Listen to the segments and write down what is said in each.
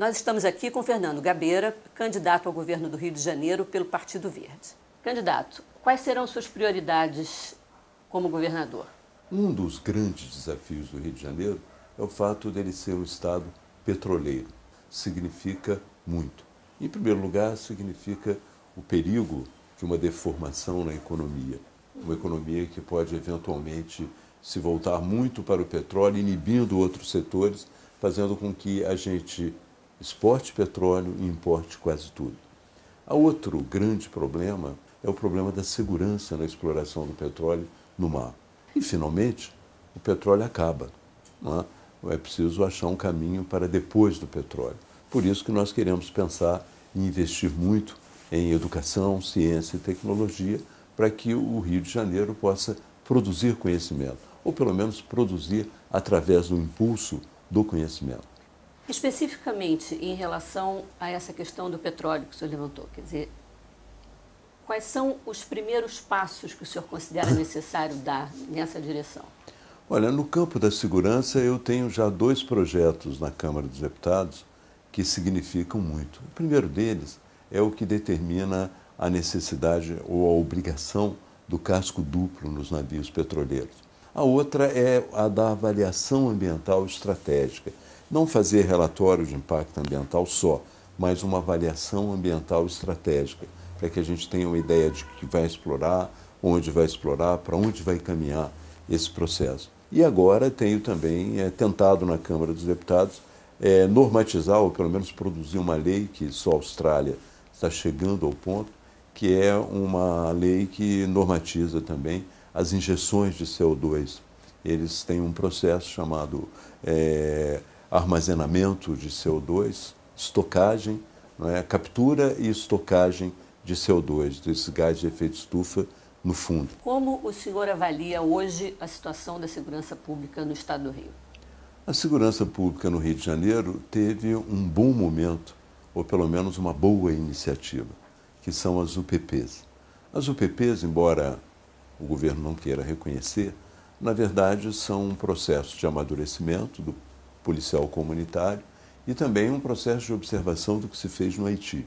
Nós estamos aqui com Fernando Gabeira, candidato ao governo do Rio de Janeiro pelo Partido Verde. Candidato, quais serão suas prioridades como governador? Um dos grandes desafios do Rio de Janeiro é o fato dele ser um estado petroleiro. Significa muito. Em primeiro lugar, significa o perigo de uma deformação na economia. Uma economia que pode eventualmente se voltar muito para o petróleo, inibindo outros setores, fazendo com que a gente exporte petróleo e importe quase tudo. A outro grande problema é o problema da segurança na exploração do petróleo no mar. E, finalmente, o petróleo acaba. É? é preciso achar um caminho para depois do petróleo. Por isso que nós queremos pensar e investir muito em educação, ciência e tecnologia para que o Rio de Janeiro possa produzir conhecimento, ou pelo menos produzir através do impulso do conhecimento. Especificamente em relação a essa questão do petróleo que o senhor levantou, quer dizer, quais são os primeiros passos que o senhor considera necessário dar nessa direção? Olha, no campo da segurança eu tenho já dois projetos na Câmara dos Deputados que significam muito. O primeiro deles é o que determina a necessidade ou a obrigação do casco duplo nos navios petroleiros. A outra é a da avaliação ambiental estratégica, não fazer relatório de impacto ambiental só, mas uma avaliação ambiental estratégica, para que a gente tenha uma ideia de que vai explorar, onde vai explorar, para onde vai caminhar esse processo. E agora tenho também é, tentado na Câmara dos Deputados é, normatizar, ou pelo menos produzir uma lei que só a Austrália está chegando ao ponto, que é uma lei que normatiza também as injeções de CO2. Eles têm um processo chamado é, armazenamento de CO2, estocagem, é? captura e estocagem de CO2, desse gás de efeito estufa no fundo. Como o senhor avalia hoje a situação da segurança pública no estado do Rio? A segurança pública no Rio de Janeiro teve um bom momento, ou pelo menos uma boa iniciativa, que são as UPPs. As UPPs, embora o governo não queira reconhecer, na verdade são um processo de amadurecimento do policial comunitário, e também um processo de observação do que se fez no Haiti.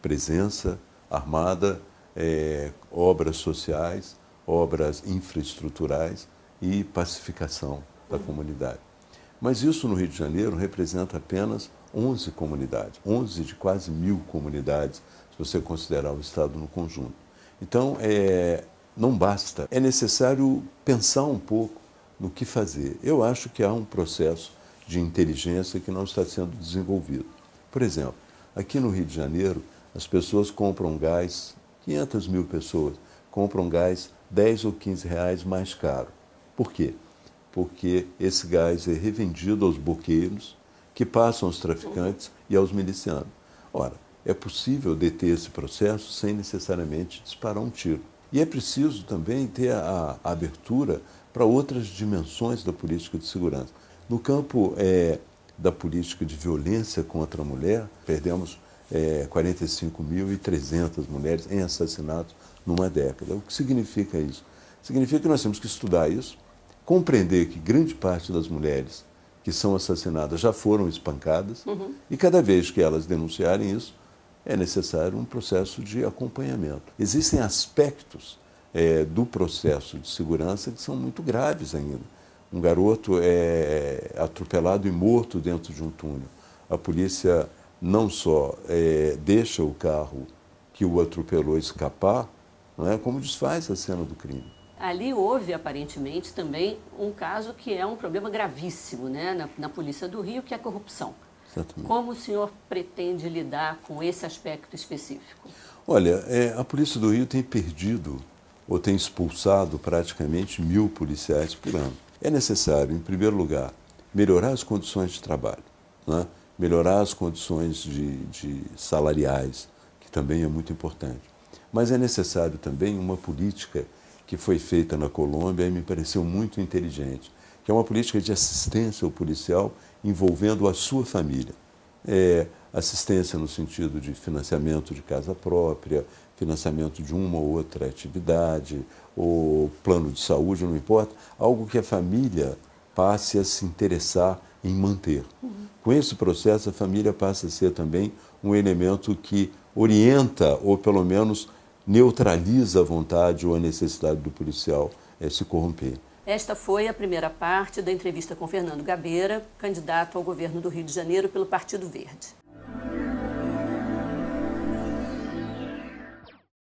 Presença armada, é, obras sociais, obras infraestruturais e pacificação da comunidade. Mas isso no Rio de Janeiro representa apenas 11 comunidades, 11 de quase mil comunidades, se você considerar o Estado no conjunto. Então, é, não basta, é necessário pensar um pouco no que fazer. Eu acho que há um processo de inteligência que não está sendo desenvolvido. Por exemplo, aqui no Rio de Janeiro, as pessoas compram gás, 500 mil pessoas compram gás 10 ou 15 reais mais caro. Por quê? Porque esse gás é revendido aos boqueiros, que passam aos traficantes e aos milicianos. Ora, é possível deter esse processo sem necessariamente disparar um tiro. E é preciso também ter a, a abertura para outras dimensões da política de segurança. No campo é, da política de violência contra a mulher, perdemos é, 45.300 mulheres em assassinatos numa década. O que significa isso? Significa que nós temos que estudar isso, compreender que grande parte das mulheres que são assassinadas já foram espancadas uhum. e cada vez que elas denunciarem isso, é necessário um processo de acompanhamento. Existem aspectos é, do processo de segurança que são muito graves ainda um garoto é, é atropelado e morto dentro de um túnel. A polícia não só é, deixa o carro que o atropelou escapar, não é como desfaz a cena do crime. Ali houve, aparentemente, também um caso que é um problema gravíssimo né, na, na Polícia do Rio, que é a corrupção. Exatamente. Como o senhor pretende lidar com esse aspecto específico? Olha, é, a Polícia do Rio tem perdido ou tem expulsado praticamente mil policiais por ano. É necessário, em primeiro lugar, melhorar as condições de trabalho, né? melhorar as condições de, de salariais, que também é muito importante. Mas é necessário também uma política que foi feita na Colômbia e me pareceu muito inteligente, que é uma política de assistência ao policial envolvendo a sua família. É, assistência no sentido de financiamento de casa própria, financiamento de uma ou outra atividade, ou plano de saúde, não importa, algo que a família passe a se interessar em manter. Uhum. Com esse processo, a família passa a ser também um elemento que orienta, ou pelo menos neutraliza a vontade ou a necessidade do policial é, se corromper. Esta foi a primeira parte da entrevista com Fernando Gabeira, candidato ao governo do Rio de Janeiro pelo Partido Verde.